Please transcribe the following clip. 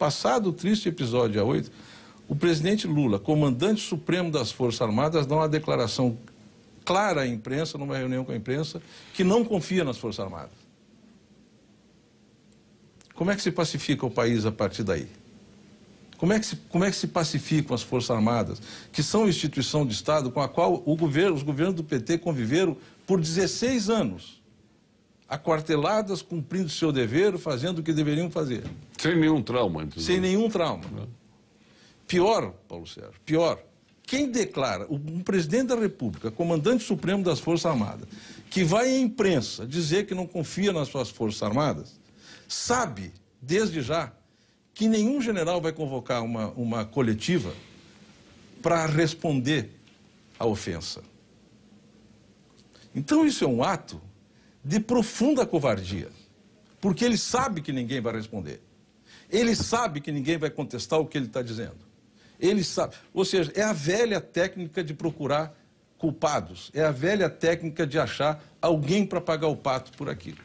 Passado o triste episódio a 8, o presidente Lula, comandante supremo das Forças Armadas, dá uma declaração clara à imprensa, numa reunião com a imprensa, que não confia nas Forças Armadas. Como é que se pacifica o país a partir daí? Como é, que se, como é que se pacificam as Forças Armadas, que são instituição de Estado com a qual o governo, os governos do PT conviveram por 16 anos? aquarteladas, cumprindo seu dever, fazendo o que deveriam fazer. Sem nenhum trauma, Entendeu? Sem nenhum trauma. É. Pior, Paulo Sérgio, pior. Quem declara, um presidente da República, comandante supremo das Forças Armadas, que vai à imprensa dizer que não confia nas suas Forças Armadas, sabe, desde já, que nenhum general vai convocar uma, uma coletiva para responder à ofensa. Então, isso é um ato de profunda covardia, porque ele sabe que ninguém vai responder. Ele sabe que ninguém vai contestar o que ele está dizendo. Ele sabe. Ou seja, é a velha técnica de procurar culpados, é a velha técnica de achar alguém para pagar o pato por aquilo.